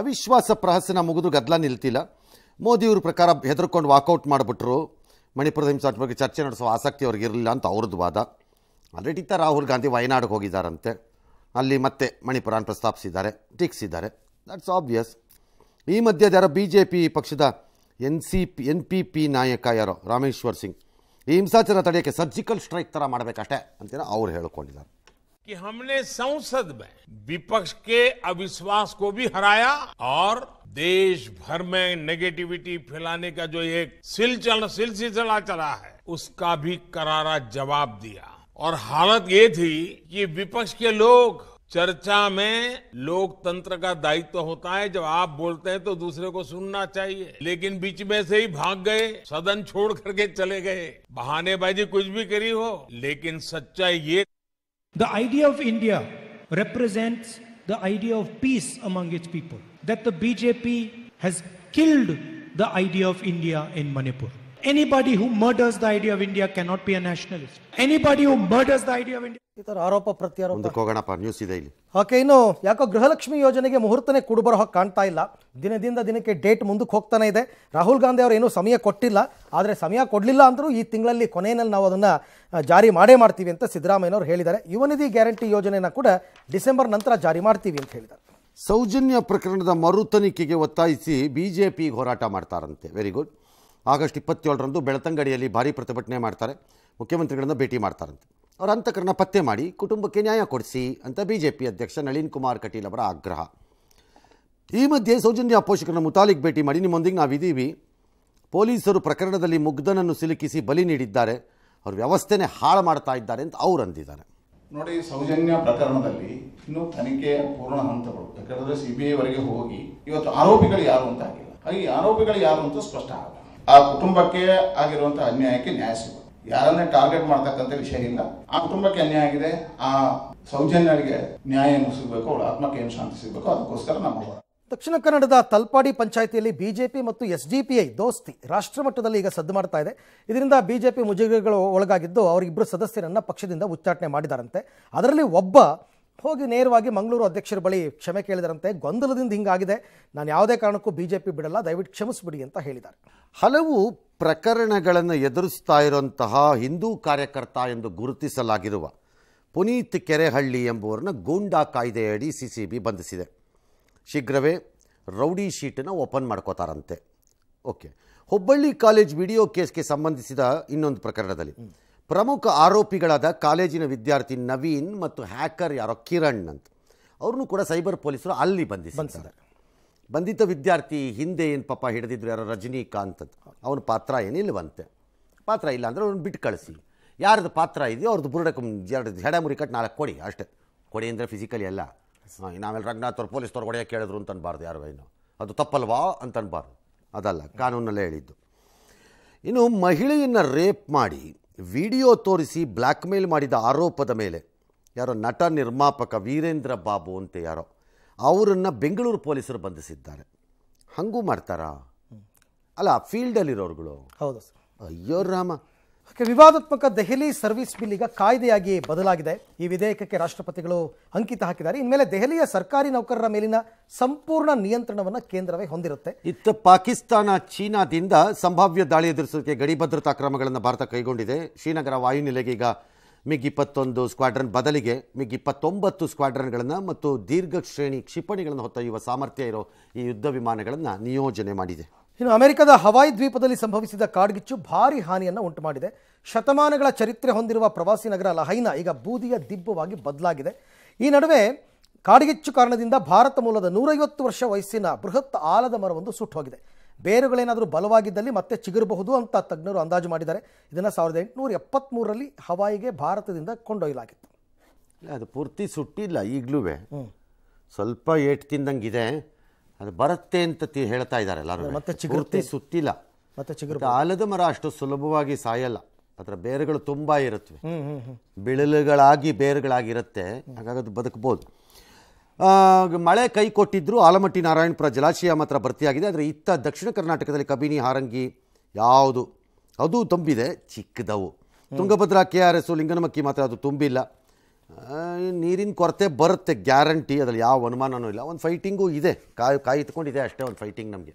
ಅವಿಶ್ವಾಸ ಪ್ರಹಸನ ಮುಗಿದು ಗದ್ದಲ ನಿಲ್ತಿಲ್ಲ ಮೋದಿಯವ್ರ ಪ್ರಕಾರ ಹೆದರ್ಕೊಂಡು ವಾಕೌಟ್ ಮಾಡಿಬಿಟ್ರು ಮಣಿಪುರದ ಹಿಂಸಾಚ ಬಗ್ಗೆ ಚರ್ಚೆ ನಡೆಸುವ ಆಸಕ್ತಿ ಅವ್ರಿಗೆ ಇರಲಿಲ್ಲ ಅಂತ ಅವ್ರದ್ದು ವಾದ ಆಲ್ರೆಡಿ ರಾಹುಲ್ ಗಾಂಧಿ ವಯನಾಡಿಗೆ ಹೋಗಿದ್ದಾರಂತೆ ಅಲ್ಲಿ ಮತ್ತೆ ಮಣಿಪುರನ ಪ್ರಸ್ತಾಪಿಸಿದ್ದಾರೆ ಟೀಕಿಸಿದ್ದಾರೆ ದಟ್ಸ್ ಆಬ್ವಿಯಸ್ ಈ ಮಧ್ಯದ ಯಾರೋ ಬಿ ಜೆ ಪಿ ಪಕ್ಷದ N C P N P P ನಾಯಕ ಯಾರೋ ರಾಮೇಶ್ವರ್ ಸಿಂಗ್ ಈ ಹಿಂಸಾಚಾರ ತಡೆಯೋಕ್ಕೆ ಸರ್ಜಿಕಲ್ ಸ್ಟ್ರೈಕ್ ಥರ ಮಾಡಬೇಕಷ್ಟೇ ಅಂತೇನೋ ಅವ್ರು ಹೇಳ್ಕೊಂಡಿದ್ದಾರೆ कि हमने संसद में विपक्ष के अविश्वास को भी हराया और देश भर में नेगेटिविटी फैलाने का जो एक सिलसिला सिलसिला चला है उसका भी करारा जवाब दिया और हालत ये थी कि विपक्ष के लोग चर्चा में लोकतंत्र का दायित्व तो होता है जब आप बोलते हैं तो दूसरे को सुनना चाहिए लेकिन बीच में से ही भाग गए सदन छोड़ करके चले गए बहानेबाजी कुछ भी करी हो लेकिन सच्चाई ये The idea of India represents the idea of peace among its people. That the BJP has killed the idea of India in Manipur. Anybody who murders the idea of India cannot be a nationalist. Anybody who murders the idea of India ಈ ತರ ಆರೋಪ ಪ್ರತ್ಯಾರೋಪ news ಇದೆ ಇಲ್ಲಿ okay ಇನ್ನು ಯಾಕೋ ಗೃಹಲಕ್ಷ್ಮಿ ಯೋಜನೆಗೆ ಮುಹೂರ್ತನೇ ಕುಡುಬರಹ ಕಾಣ್ತಾ ಇಲ್ಲ ದಿನದಿಂದ ದಿನಕ್ಕೆ ಡೇಟ್ ಮುಂದಕ್ಕೆ ಹೋಗ್ತಾನೆ ಇದೆ ರಾಹುಲ್ ಗಾಂಧಿ ಅವರು ಏನೂ ಸಮಯ ಕೊಟ್ಟಿಲ್ಲ ಆದರೆ ಸಮಯ ಕೊಡಲಿಲ್ಲ ಅಂದರೂ ಈ ತಿಂಗಳಲ್ಲಿ ಕೊನೆಯಲ್ಲಿ ನಾವು ಅದನ್ನು ಜಾರಿ ಮಾಡೇ ಮಾಡ್ತೀವಿ ಅಂತ ಸಿದ್ದರಾಮಯ್ಯ ಅವರು ಹೇಳಿದ್ದಾರೆ ಯುವನಿಧಿ ಗ್ಯಾರಂಟಿ ಯೋಜನೆನ ಕೂಡ ಡಿಸೆಂಬರ್ ನಂತರ ಜಾರಿ ಮಾಡ್ತೀವಿ ಅಂತ ಹೇಳಿದ್ದಾರೆ ಸೌಜನ್ಯ ಪ್ರಕರಣದ ಮರು ತನಿಖೆಗೆ ಒತ್ತಾಯಿಸಿ ಬಿಜೆಪಿ ಹೋರಾಟ ಮಾಡ್ತಾರಂತೆ ವೆರಿ ಗುಡ್ ಆಗಸ್ಟ್ ಇಪ್ಪತ್ತೇಳರಂದು ಬೆಳತಂಗಡಿಯಲ್ಲಿ ಭಾರಿ ಪ್ರತಿಭಟನೆ ಮಾಡ್ತಾರೆ ಮುಖ್ಯಮಂತ್ರಿಗಳನ್ನು ಭೇಟಿ ಮಾಡ್ತಾರಂತೆ ಅವರ ಹಂತಕರನ್ನ ಪತ್ತೆ ಮಾಡಿ ಕುಟುಂಬಕ್ಕೆ ನ್ಯಾಯ ಕೊಡಿಸಿ ಅಂತ ಬಿ ಜೆ ಪಿ ಅಧ್ಯಕ್ಷ ನಳಿನ್ ಕುಮಾರ್ ಕಟೀಲ್ ಅವರ ಆಗ್ರಹ ಈ ಮಧ್ಯೆ ಸೌಜನ್ಯ ಪೋಷಕರನ್ನ ಮುತಾಲಿಕ್ ಭೇಟಿ ಮಾಡಿ ನಿಮ್ಮೊಂದಿಗೆ ನಾವಿದ್ದೀವಿ ಪೊಲೀಸರು ಪ್ರಕರಣದಲ್ಲಿ ಮುಗ್ಧನನ್ನು ಸಿಲುಕಿಸಿ ಬಲಿ ನೀಡಿದ್ದಾರೆ ಅವ್ರ ವ್ಯವಸ್ಥೆನೇ ಹಾಳು ಮಾಡ್ತಾ ಇದ್ದಾರೆ ಅಂತ ಅವ್ರು ಅಂದಿದ್ದಾರೆ ನೋಡಿ ಸೌಜನ್ಯ ಪ್ರಕರಣದಲ್ಲಿ ಇನ್ನು ತನಿಖೆ ಪೂರ್ಣ ಹಂತಗಳು ಸಿಬಿಐ ವರೆಗೆ ಹೋಗಿ ಇವತ್ತು ಆರೋಪಿಗಳು ಯಾರು ಅಂತ ಆಗಿಲ್ಲ ಹಾಗೆ ಆರೋಪಿಗಳು ಯಾರು ಅಂತ ಸ್ಪಷ್ಟ ಆಗಲ್ಲ ಆ ಕುಟುಂಬಕ್ಕೆ ಆಗಿರುವಂತಹ ಅನ್ಯಾಯಕ್ಕೆ ನ್ಯಾಯ ಸಿಗುತ್ತೆ ಯಾರನ್ನೇ ಟಾರ್ಗೆಟ್ ಮಾಡ್ತಕ್ಕಂಥ ವಿಷಯ ಇಲ್ಲ ಆ ಕುಟುಂಬಕ್ಕೆ ಅನ್ಯಾಯ ಆಗಿದೆ ಆ ಸೌಜನ್ಯರಿಗೆ ನ್ಯಾಯ ಸಿಗಬೇಕು ಅವಳ ಆತ್ಮಕ್ಕೆ ಏನು ಶಾಂತಿ ಸಿಗಬೇಕು ಅದಕ್ಕೋಸ್ಕರ ನಮ್ಮ ದಕ್ಷಿಣ ಕನ್ನಡದ ತಲ್ಪಾಡಿ ಪಂಚಾಯಿತಿಯಲ್ಲಿ ಬಿಜೆಪಿ ಮತ್ತು ಎಸ್ ಡಿ ಪಿ ಐ ದೋಸ್ತಿ ರಾಷ್ಟ್ರ ಮಟ್ಟದಲ್ಲಿ ಈಗ ಸದ್ದು ಮಾಡ್ತಾ ಇದೆ ಇದರಿಂದ ಬಿಜೆಪಿ ಮುಜುಗಿಗಳು ಒಳಗಾಗಿದ್ದು ಅವರಿಬ್ಬರು ಸದಸ್ಯರನ್ನು ಪಕ್ಷದಿಂದ ಉಚ್ಚಾಟನೆ ಮಾಡಿದಾರಂತೆ ಅದರಲ್ಲಿ ಒಬ್ಬ ಹೋಗಿ ನೇರವಾಗಿ ಮಂಗಳೂರು ಅಧ್ಯಕ್ಷರ ಬಳಿ ಕ್ಷಮೆ ಕೇಳಿದರಂತೆ ಗೊಂದಲದಿಂದ ಹಿಂಗಾಗಿದೆ ನಾನು ಯಾವುದೇ ಕಾರಣಕ್ಕೂ ಬಿ ಜೆ ಪಿ ಬಿಡಲ್ಲ ದಯವಿಟ್ಟು ಕ್ಷಮಿಸಿಬಿಡಿ ಅಂತ ಹೇಳಿದ್ದಾರೆ ಹಲವು ಪ್ರಕರಣಗಳನ್ನು ಎದುರಿಸ್ತಾ ಇರುವಂತಹ ಹಿಂದೂ ಕಾರ್ಯಕರ್ತ ಎಂದು ಗುರುತಿಸಲಾಗಿರುವ ಪುನೀತ್ ಕೆರೆಹಳ್ಳಿ ಎಂಬುವರನ್ನು ಗೂಂಡಾ ಕಾಯ್ದೆಯಡಿ ಸಿ ಸಿ ಬಿ ಬಂಧಿಸಿದೆ ಶೀಘ್ರವೇ ರೌಡಿ ಶೀಟನ್ನು ಓಪನ್ ಮಾಡ್ಕೋತಾರಂತೆ ಓಕೆ ಹುಬ್ಬಳ್ಳಿ ಕಾಲೇಜ್ ವಿಡಿಯೋ ಕೇಸ್ಗೆ ಸಂಬಂಧಿಸಿದ ಇನ್ನೊಂದು ಪ್ರಕರಣದಲ್ಲಿ ಪ್ರಮುಖ ಆರೋಪಿಗಳಾದ ಕಾಲೇಜಿನ ವಿದ್ಯಾರ್ಥಿ ನವೀನ್ ಮತ್ತು ಹ್ಯಾಕರ್ ಯಾರೋ ಕಿರಣ್ ಅಂತ ಅವ್ರನ್ನೂ ಕೂಡ ಸೈಬರ್ ಪೊಲೀಸರು ಅಲ್ಲಿ ಬಂಧಿಸಿದ್ದಾರೆ ಬಂಧಿತ ವಿದ್ಯಾರ್ಥಿ ಹಿಂದೆ ಏನು ಪಾಪ ಹಿಡಿದಿದ್ರು ಯಾರೋ ರಜನಿಕಾಂತ್ ಅಂತ ಅವನ ಪಾತ್ರ ಏನಿಲ್ಲವಂತೆ ಪಾತ್ರ ಇಲ್ಲ ಅಂದರೆ ಅವ್ರನ್ನ ಬಿಟ್ಟು ಕಳಿಸಿ ಯಾರ್ದು ಪಾತ್ರ ಇದೆಯೋ ಅವ್ರದ್ದು ಬುರುಡಕ್ಕೆ ಎರಡು ಹೆಡೆ ಮುರಿ ಕಟ್ ನಾಲ್ಕು ಕೊಡಿ ಅಷ್ಟೇ ಕೊಡಿ ಅಂದರೆ ಫಿಸಿಕಲಿ ಎಲ್ಲ ನಾವೆಲ್ಲ ರಂಗನಾಥ್ ಅವ್ರು ಪೊಲೀಸ್ ತೋರ್ ಕೇಳಿದ್ರು ಅಂತ ಅನ್ಬಾರ್ದು ಯಾರು ಏನು ಅದು ತಪ್ಪಲ್ವಾ ಅಂತ ಅನ್ಬಾರ್ದು ಅದಲ್ಲ ಕಾನೂನಲ್ಲೇ ಹೇಳಿದ್ದು ಇನ್ನು ಮಹಿಳೆಯನ್ನು ರೇಪ್ ಮಾಡಿ ವಿಡಿಯೋ ತೋರಿಸಿ ಬ್ಲ್ಯಾಕ್ಮೇಲ್ ಮಾಡಿದ ಆರೋಪದ ಮೇಲೆ ಯಾರೋ ನಟ ನಿರ್ಮಾಪಕ ವೀರೇಂದ್ರ ಬಾಬು ಅಂತ ಯಾರೋ ಅವರನ್ನು ಬೆಂಗಳೂರು ಪೊಲೀಸರು ಬಂಧಿಸಿದ್ದಾರೆ ಹಾಗೂ ಮಾಡ್ತಾರಾ ಅಲ್ಲ ಫೀಲ್ಡಲ್ಲಿರೋರುಗಳು ಹೌದು ಸರ್ ಅಯ್ಯೋ ರಾಮ ವಿವಾದಾತ್ಮಕ ದೆಹಲಿ ಸರ್ವಿಸ್ ಬಿಲ್ ಈಗ ಕಾಯ್ದೆಯಾಗಿ ಬದಲಾಗಿದೆ ಈ ವಿಧೇಯಕಕ್ಕೆ ರಾಷ್ಟ್ರಪತಿಗಳು ಅಂಕಿತ ಹಾಕಿದ್ದಾರೆ ಇನ್ಮೇಲೆ ದೆಹಲಿಯ ಸರ್ಕಾರಿ ನೌಕರರ ಮೇಲಿನ ಸಂಪೂರ್ಣ ನಿಯಂತ್ರಣವನ್ನು ಕೇಂದ್ರವೇ ಹೊಂದಿರುತ್ತೆ ಇತ್ತ ಪಾಕಿಸ್ತಾನ ಚೀನಾದಿಂದ ಸಂಭಾವ್ಯ ದಾಳಿ ಎದುರಿಸೋದಕ್ಕೆ ಗಡಿ ಭದ್ರತಾ ಕ್ರಮಗಳನ್ನು ಭಾರತ ಕೈಗೊಂಡಿದೆ ಶ್ರೀನಗರ ವಾಯುನೆಲೆಗೆ ಈಗ ಮಿಗ್ ಇಪ್ಪತ್ತೊಂದು ಸ್ಕ್ವಾಡ್ರನ್ ಬದಲಿಗೆ ಮಿಗ್ ಇಪ್ಪತ್ತೊಂಬತ್ತು ಸ್ಕ್ವಾಡ್ರನ್ಗಳನ್ನು ಮತ್ತು ದೀರ್ಘ ಶ್ರೇಣಿ ಕ್ಷಿಪಣಿಗಳನ್ನು ಹೊತ್ತೊಯ್ಯುವ ಸಾಮರ್ಥ್ಯ ಇರೋ ಈ ಯುದ್ಧ ವಿಮಾನಗಳನ್ನು ನಿಯೋಜನೆ ಮಾಡಿದೆ ಇನ್ನು ಅಮೆರಿಕದ ಹವಾಯಿ ದ್ವೀಪದಲ್ಲಿ ಸಂಭವಿಸಿದ ಕಾಡ್ಗಿಚ್ಚು ಭಾರಿ ಹಾನಿಯನ್ನು ಉಂಟು ಮಾಡಿದೆ ಶತಮಾನಗಳ ಚರಿತ್ರೆ ಹೊಂದಿರುವ ಪ್ರವಾಸಿ ನಗರ ಲಹೈನ ಈಗ ಬೂದಿಯ ದಿಬ್ಬವಾಗಿ ಬದಲಾಗಿದೆ ಈ ನಡುವೆ ಕಾಡ್ಗಿಚ್ಚು ಕಾರಣದಿಂದ ಭಾರತ ಮೂಲದ ನೂರೈವತ್ತು ವರ್ಷ ವಯಸ್ಸಿನ ಬೃಹತ್ ಆಲದ ಮರವೊಂದು ಸುಟ್ಟು ಹೋಗಿದೆ ಬೇರುಗಳೇನಾದರೂ ಬಲವಾಗಿದ್ದಲ್ಲಿ ಮತ್ತೆ ಚಿಗುರಬಹುದು ಅಂತ ತಜ್ಞರು ಅಂದಾಜು ಮಾಡಿದ್ದಾರೆ ಇದನ್ನು ಸಾವಿರದ ಎಂಟುನೂರ ಎಪ್ಪತ್ತ್ಮೂರರಲ್ಲಿ ಹವಾಯಿಗೆ ಭಾರತದಿಂದ ಕೊಂಡೊಯ್ಯಲಾಗಿತ್ತು ಅದು ಪೂರ್ತಿ ಸುಟ್ಟಿಲ್ಲ ಈಗಲೂ ಸ್ವಲ್ಪ ಏಟು ತಿಂದಂಗಿದೆ ಅದು ಬರುತ್ತೆ ಅಂತ ಹೇಳ್ತಾ ಇದ್ದಾರೆ ಎಲ್ಲರೂ ಮತ್ತೆ ಚಿಗುರ್ತಿ ಸುತ್ತಿಲ್ಲ ಮತ್ತೆ ಆಲದ ಮರ ಅಷ್ಟು ಸುಲಭವಾಗಿ ಸಾಯಲ್ಲ ಅದರ ಬೇರುಗಳು ತುಂಬ ಇರುತ್ತವೆ ಬಿಳಲುಗಳಾಗಿ ಬೇರುಗಳಾಗಿರುತ್ತೆ ಹಾಗಾಗಿ ಅದು ಬದುಕ್ಬೋದು ಮಳೆ ಕೈ ಕೊಟ್ಟಿದ್ರು ಆಲಮಟ್ಟಿ ನಾರಾಯಣಪುರ ಜಲಾಶಯ ಮಾತ್ರ ಭರ್ತಿಯಾಗಿದೆ ಆದರೆ ಇತ್ತ ದಕ್ಷಿಣ ಕರ್ನಾಟಕದಲ್ಲಿ ಕಬಿನಿ ಹಾರಂಗಿ ಯಾವುದು ಅದು ತುಂಬಿದೆ ಚಿಕ್ಕದವು Tungabhadra K R S Linganamakki ಮಾತ್ರ ಅದು ತುಂಬಿಲ್ಲ ನೀರಿನ ಕೊರತೆ ಬರುತ್ತೆ ಗ್ಯಾರಂಟಿ ಅದ್ರಲ್ಲಿ ಯಾವ ಅನುಮಾನವೂ ಇಲ್ಲ ಒಂದು ಫೈಟಿಂಗು ಇದೆ ಕಾಯಿ ಕಾಯಿತ್ಕೊಂಡಿದೆ ಅಷ್ಟೇ ಒಂದು ಫೈಟಿಂಗ್ ನಮಗೆ